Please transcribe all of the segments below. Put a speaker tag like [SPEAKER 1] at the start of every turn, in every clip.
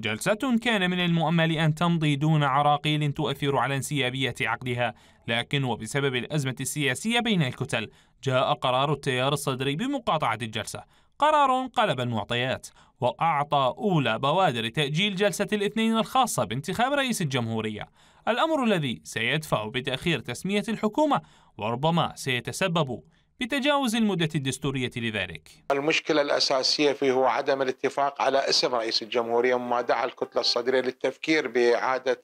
[SPEAKER 1] جلسة كان من المؤمل أن تمضي دون عراقيل تؤثر على انسيابية عقدها لكن وبسبب الأزمة السياسية بين الكتل جاء قرار التيار الصدري بمقاطعة الجلسة قرار قلب المعطيات وأعطى أولى بوادر تأجيل جلسة الاثنين الخاصة بانتخاب رئيس الجمهورية الأمر الذي سيدفع بتأخير تسمية الحكومة وربما سيتسبب بتجاوز المدة الدستورية لذلك
[SPEAKER 2] المشكلة الأساسية فيه هو عدم الاتفاق على اسم رئيس الجمهورية وما دعا الكتلة الصدرية للتفكير بإعادة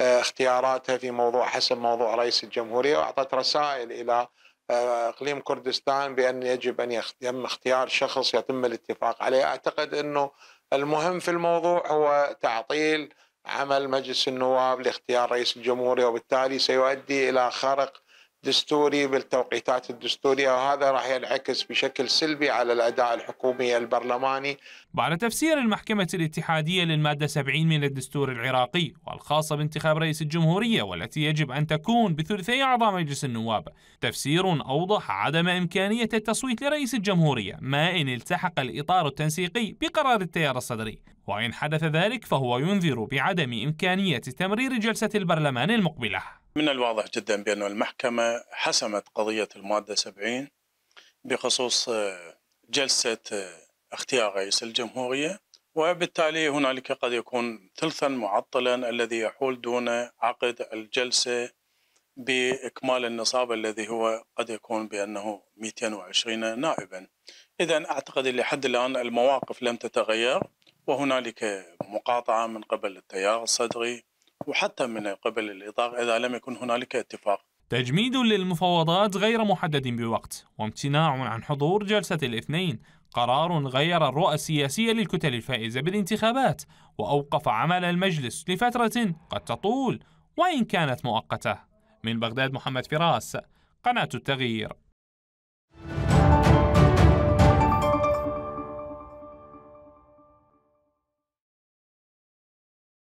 [SPEAKER 2] آه، اختياراتها في موضوع حسب موضوع رئيس الجمهورية وأعطت رسائل إلى آه، اقليم كردستان بان يجب ان يتم اختيار شخص يتم الاتفاق عليه، اعتقد انه المهم في الموضوع هو تعطيل عمل مجلس النواب لاختيار رئيس الجمهوريه وبالتالي سيؤدي الى خرق دستوري بالتوقيتات الدستورية وهذا راح ينعكس بشكل سلبي على الأداء الحكومي البرلماني
[SPEAKER 1] بعد تفسير المحكمة الاتحادية للمادة 70 من الدستور العراقي والخاصة بانتخاب رئيس الجمهورية والتي يجب أن تكون بثلثي أعضاء مجلس النواب تفسير أوضح عدم إمكانية التصويت لرئيس الجمهورية ما إن التحق الإطار التنسيقي بقرار التيار الصدري وإن حدث ذلك فهو ينذر بعدم إمكانية تمرير جلسة البرلمان المقبلة
[SPEAKER 3] من الواضح جدا بأن المحكمة حسمت قضية المادة 70 بخصوص آه، جلسة آه، اختيار رئيس الجمهورية وبالتالي هنالك قد يكون ثلثا معطلا الذي يحول دون عقد الجلسة بإكمال النصاب الذي هو قد يكون بأنه 220 نائبا إذا أعتقد لحد الآن المواقف لم تتغير وهنالك مقاطعة من قبل التيار الصدري وحتى من قبل الإطاق إذا لم يكن هنالك اتفاق
[SPEAKER 1] تجميد للمفاوضات غير محدد بوقت وامتناع عن حضور جلسة الاثنين قرار غير الرؤى السياسية للكتل الفائزة بالانتخابات وأوقف عمل المجلس لفترة قد تطول وإن كانت مؤقتة من بغداد محمد فراس قناة التغيير